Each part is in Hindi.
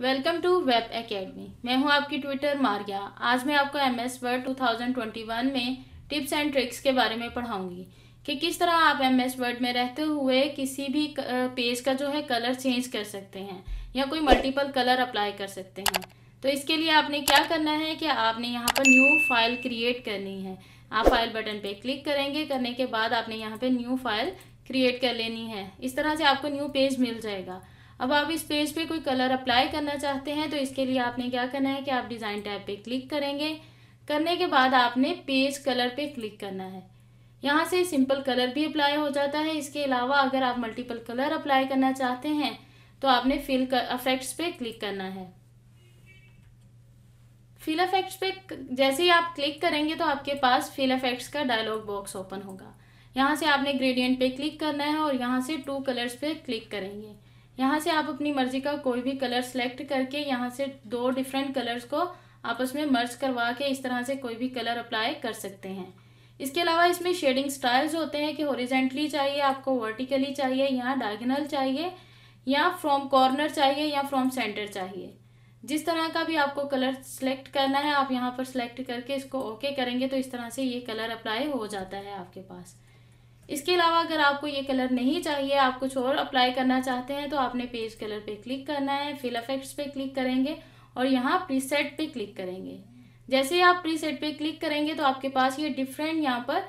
वेलकम टू वेब एकेडमी मैं हूं आपकी ट्विटर मारिया आज मैं आपको एम एस वर्ड टू में टिप्स एंड ट्रिक्स के बारे में पढ़ाऊंगी कि किस तरह आप एम एस वर्ड में रहते हुए किसी भी पेज का जो है कलर चेंज कर सकते हैं या कोई मल्टीपल कलर अप्लाई कर सकते हैं तो इसके लिए आपने क्या करना है कि आपने यहाँ पर न्यू फाइल क्रिएट करनी है आप फाइल बटन पे क्लिक करेंगे करने के बाद आपने यहाँ पे न्यू फाइल क्रिएट कर लेनी है इस तरह से आपको न्यू पेज मिल जाएगा अब आप इस पेज पे कोई कलर अप्लाई करना चाहते हैं तो इसके लिए आपने क्या करना है कि आप डिज़ाइन टैब पे क्लिक करेंगे करने के बाद आपने पेज कलर पे क्लिक करना है यहाँ से सिंपल कलर भी अप्लाई हो जाता है इसके अलावा अगर आप मल्टीपल कलर अप्लाई करना चाहते हैं तो आपने फिल अफेक्ट्स पे क्लिक करना है फिल अफेक्ट्स पे जैसे ही आप क्लिक करेंगे तो आपके पास फिल अफेक्ट्स का डायलॉग बॉक्स ओपन होगा यहाँ से आपने ग्रेडियंट पे क्लिक करना है और यहाँ से टू कलर्स पे क्लिक करेंगे यहाँ से आप अपनी मर्ज़ी का कोई भी कलर सेलेक्ट करके यहाँ से दो डिफरेंट कलर्स को आपस में मर्ज करवा के इस तरह से कोई भी कलर अप्लाई कर सकते हैं इसके अलावा इसमें शेडिंग स्टाइल्स होते हैं कि होरिजेंटली चाहिए आपको वर्टिकली चाहिए या डायगनल चाहिए या फ्रॉम कॉर्नर चाहिए या फ्रॉम सेंटर चाहिए जिस तरह का भी आपको कलर सेलेक्ट करना है आप यहाँ पर सिलेक्ट करके इसको ओके करेंगे तो इस तरह से ये कलर अप्लाई हो जाता है आपके पास इसके अलावा अगर आपको ये कलर नहीं चाहिए आप कुछ और अप्लाई करना चाहते हैं तो आपने पेज कलर पे क्लिक करना है फिल अफेक्ट्स पे क्लिक करेंगे और यहाँ प्रीसेट पे क्लिक करेंगे जैसे ही आप प्रीसेट पे क्लिक करेंगे तो आपके पास ये डिफरेंट यहाँ पर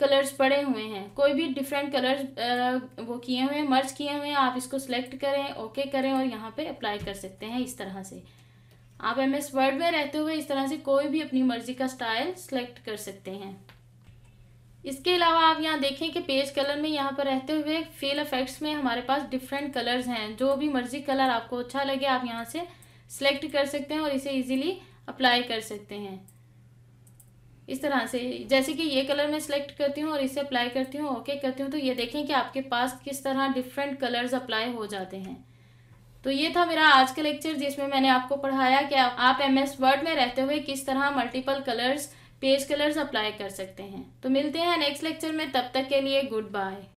कलर्स पड़े हुए हैं कोई भी डिफरेंट कलर्स वो किए हुए हैं मर्ज किए हुए हैं आप इसको सिलेक्ट करें ओके करें और यहाँ पे अप्लाई कर सकते हैं इस तरह से आप एम एस वर्ड में रहते हुए इस तरह से कोई भी अपनी मर्ज़ी का स्टाइल सेलेक्ट कर सकते हैं इसके अलावा आप यहाँ देखें कि पेज कलर में यहाँ पर रहते हुए फेल इफेक्ट्स में हमारे पास डिफरेंट कलर्स हैं जो भी मर्जी कलर आपको अच्छा लगे आप यहाँ से सिलेक्ट कर सकते हैं और इसे इजीली अप्लाई कर सकते हैं इस तरह से जैसे कि ये कलर मैं सिलेक्ट करती हूँ और इसे अप्लाई करती हूँ ओके करती हूँ तो ये देखें कि आपके पास किस तरह डिफरेंट कलर्स अप्लाई हो जाते हैं तो ये था मेरा आज का लेक्चर जिसमें मैंने आपको पढ़ाया कि आप एम एस वर्ड में रहते हुए किस तरह multiple colours page colours apply कर सकते हैं तो मिलते हैं नेक्स्ट लेक्चर में तब तक के लिए गुड बाय